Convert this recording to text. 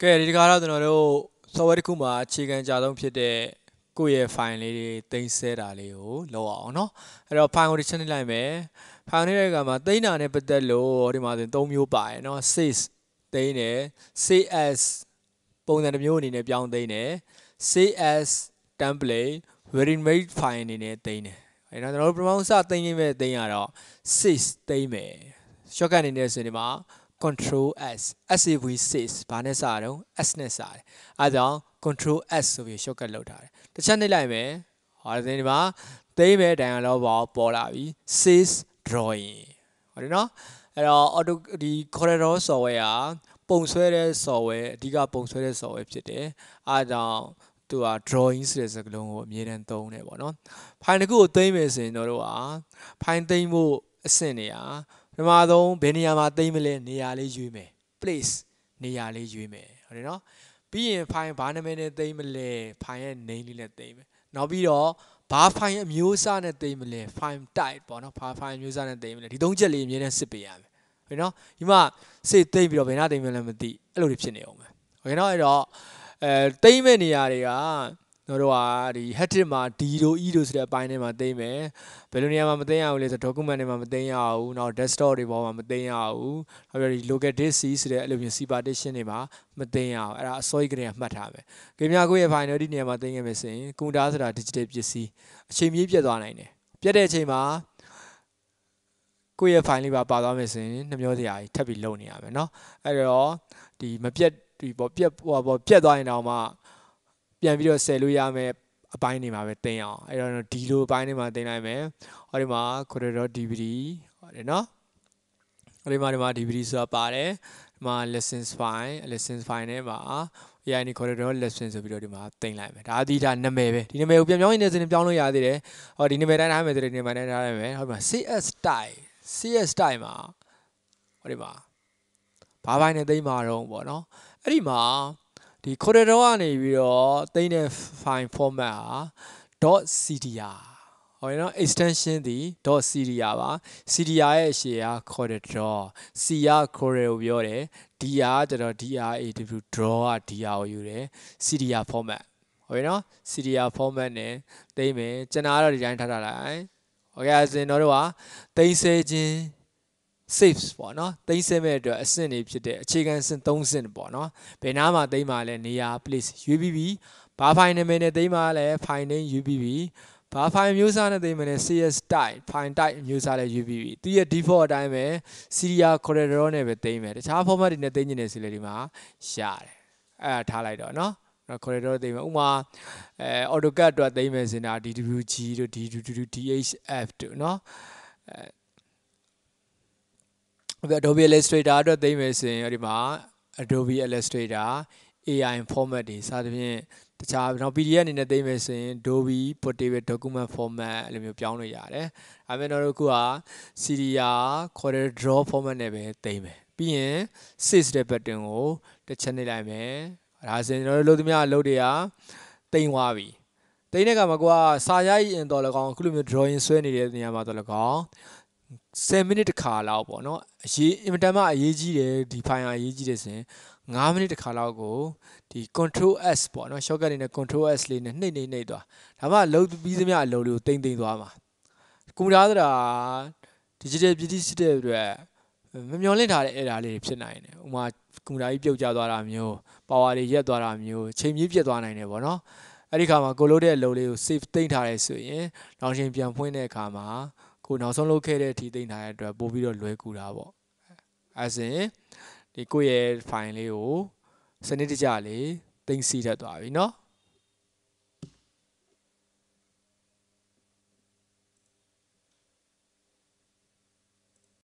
ကဲဒီတကားတော့ကျွန်တော်တို့ software တစ်ခုမှာအခြေခံကြဆုံးဖြစ်တဲ့ကိုယ့်ရဲ့ file လေးတွေတင်ဆက်တာလေးကိုလောက်အောင်เนาะအဲ့တော့ file ကိုတစ်ချက်နှိပ်လိုက်မယ် file နှိပ်တဲ့အခါမှာတင်တာနဲ့ပတ်သက်လို့ဒီမှာဆိုရင်၃မျိုးပါတယ်เนาะ save တင်တယ် save as ပုံစံတစ်မျိုးအနေနဲ့ပြောင်းတင်တယ် save as template ready-made file အနေနဲ့တင်တယ်အဲ့တော့ကျွန်တော်တို့ promote စတင်ရင်းပဲတင်ရတော့ save တင်မယ် shortcut အနေနဲ့ဆိုရင်ဒီမှာ control s sav6 ဘာနဲ့စတာတော့ s နဲ့စတယ်အဲဒါကြောင့် control s ဆိုပြီး shortcut လောက်ထားတယ်တစ်ချက်နှိပ်လိုက်မယ်ဟောဒီနေ့မှာသိမ်းပဲ dialog box ပေါ်လာပြီ sys drawing ဟောဒီနော်အဲ့တော့ auto ဒီ corridor software ကပုံဆွဲတဲ့ software အဓိကပုံဆွဲတဲ့ software ဖြစ်တယ်အဲဒါကြောင့်သူက drawing ဆိုတဲ့စကားလုံးကိုအမြဲတမ်းသုံးတယ်ပေါ့နော် file တစ်ခုကိုသိမ်းမယ်ဆိုရင်တို့က file သိမ်းဖို့အဆင့်တွေอ่ะပထမဆုံးဘယ်နေရာမှာသိမ့်မလဲနေရာလေးရွေးမယ် place နေရာလေးရွေးမယ်ဟုတ်တယ်နော် ပြီးရင်ဖိုင်ဘာနာမည်နဲ့သိမ့်မလဲဖိုင်ရဲ့ name လေးနဲ့သိမ့်မယ်နောက်ပြီးတော့ဘာဖိုင်အမျိုးအစားနဲ့သိမ့်မလဲ file type ပေါ့နော်ဘာဖိုင်အမျိုးအစားနဲ့သိမ့်မလဲဒီသုံးချက်လေးအမြဲတမ်းစစ်ပေးရမယ်ဟုတ်နော်ဒီမှာစစ်သိမ့်ပြီးတော့ဘယ်နှသိမ့်မလဲမသိအဲ့လိုတွေဖြစ်နေအောင်ပဲဟုတ်နော်အဲ့တော့အဲသိမ့်မဲ့နေရာတွေကကျွန်တော်တို့ကဒီ hat trick မှာ D တို့ E တို့ဆိုတဲ့အပိုင်းထဲမှာသိမ့်မယ်ဘယ်လိုနေရာမှာမသိရအောင်လဲဆို document ထဲမှာမသိရအောင်နောက် desktop တွေပေါ်မှာမသိရအောင်နောက်ပြီးဒီ local disk C ဆိုတဲ့အဲ့လိုမျိုး C partition တွေမှာမသိရအောင်အဲ့ဒါအစိုးရကလေးကမှတ်ထားမယ်ကိမြကိုရဲ့ file တို့ဒီနေရာမှာသိခဲ့မယ်ဆိုရင် computer ဆိုတာ digital ပစ္စည်းအချိန်မြေးပြတ်သွားနိုင်တယ်ပြတ်တဲ့အချိန်မှာကိုယ့်ရဲ့ file လေးပါပါသွားမယ်ဆိုရင်နှမျောစရာကြီးထပ်ပြီးလုံနေရမယ်เนาะအဲ့တော့ဒီမပြတ်ဒီပေါ့ပြက်ဟိုပေါ့ပြက်သွားရင်တော့မှပြန်ပြီးတော့ဆယ်လို့ရမယ်အပိုင်းနေမှာပဲတင်အောင်အဲ့တော့ဒီလိုအပိုင်းနေမှာတင်လိုက်မယ်ဟောဒီမှာ corridor dvd ဟောတယ်နော်ဟောဒီမှာဒီမှာ dvd ဆိုတာပါတယ်ဒီမှာ lessons file lessons file နဲ့မှာ AI နေ corridor lesson ဆိုပြီးတော့ဒီမှာတင်လိုက်မယ်ဒါအသီးဒါနာမည်ပဲဒီနာမည်ကိုပြန်ပြောင်းရင်းနဲ့စဉ်ပြောင်းလို့ရသေးတယ်ဟောဒီနာမည်တိုင်းထားမယ်ဆိုတဲ့နာမည်တိုင်းထားရမယ်ဟောဒီမှာ CS style CS style မှာဟောဒီမှာဘာပိုင်းနဲ့သိမ်းမှာတော့ပေါ့နော်အဲ့ဒီမှာဒီခိုရတော့ကနေပြီးတော့တိန်းတဲ့ file format ဟာ .cdr ဟောရနော် extension ဒီ .cdr ပါ cdr ရဲ့အရှည်က corridor draw c က corridor ကိုပြောတယ် d ကကျွန်တော် draw draw က dr ကိုယူတယ် cdr format ဟောရနော် cdr format နဲ့တိမ့်မယ်ကျွန်တော်ကတော့ဒီတိုင်းထားထားလိုက်โอเคအစင်တို့ကတိမ့်ဆဲခြင်း saves ပေါ့နော်တိမ့်ဆင်းမဲ့အတွက်အဆင့်တွေဖြစ်တဲ့အခြေခံဆင့်၃ဆင့်ပေါ့နော်ဘယ်နားမှာတိမ့်မှာလဲနေရာ place ရွေးပြီးပြီဘာဖိုင်နာမည်နဲ့တိမ့်မှာလဲ file name ရွေးပြီးပြီဘာဖိုင်မျိုးစားနဲ့တိမ့်မှာလဲ CS type file type မျိုးစားလဲရွေးပြီးပြီသူရဲ့ default အတိုင်းပဲ serial corridor နဲ့ပဲတိမ့်မယ်တခြား format တွေနဲ့တိမ့်နေတယ်ဆိုလေဒီမှာရတယ်အဲထားလိုက်တော့နော်နော် corridor တိမ့်မယ်ဥမာအဲ AutoCAD အတွက်တိမ့်မယ်စင်တာ DWG တို့ DWDHF တို့နော်အဲ Adobe Illustrator အတွက်သိမ့်မယ်ဆိုရင်ဒီမှာ Adobe Illustrator AI format တွေစသဖြင့်တခြားတော့ PDF အနေနဲ့သိမ့်မယ်ဆိုရင် Adobe Portable Document Format အဲ့လိုမျိုးပြောင်းလို့ရတယ်။ဒါပေမဲ့တော့ခုက Syria Corel Draw Format နဲ့ပဲသိမ့်မယ်။ပြီးရင် Save the button ကိုတစ်ချက်နှိပ်လိုက်မယ်။ဒါဆိုရင်ကျွန်တော်တို့လုပ်သမျှအလုပ်တွေကသိမ့်သွားပြီ။တိန်တဲ့ကမှာကိုကစာရိုက်ရင်တော်လကောင်အခုလိုမျိုး drawing ဆွဲနေတဲ့နေရာမှာတော်လကောင်10မိနစ်တစ်ခါလောက်ပေါ့နော်အရေးအင်မတန်မှအရေးကြီးတယ်ဒီ file အရေးကြီးတယ်ဆိုရင်9မိနစ်တစ်ခါလောက်ကိုဒီ control s ပေါ့နော် shortcut လေးနဲ့ control s လေးနဲ့နှိပ်နှိပ်နှိပ်သွားဒါမှလုံးပြီးသမျှအလုံးလေးကိုတိမ့်တိမ့်သွားမှာကွန်ပျူတာဆိုတာ digital ပစ္စည်းစစ်တဲ့အတွက်မမျောလင့်ထားတဲ့ error လေးတွေဖြစ်နိုင်တယ်ဥပမာကွန်ပျူတာကြီးပြုတ်ကျသွားတာမျိုး power တွေရက်သွားတာမျိုးချိန်မြေးပြတ်သွားနိုင်တယ်ပေါ့နော်အဲ့ဒီခါမှာကိုလို့တဲ့လုံးလေးကို save တိမ့်ထားရဲဆိုရင်နောက်ရှင်ပြန်ဖွင့်တဲ့အခါမှာကိုနောက်ဆုံးလုပ်ခဲ့တဲ့ထီသိမ့်ထားတဲ့အတွက်ပို့ပြီးတော့လွဲကူတာပေါ့အဲဆင်ဒီကိုယ့်ရဲ့ file လေးကိုစနစ်တကျလေးသိမ့်စီတတ်သွားပြီเนาะ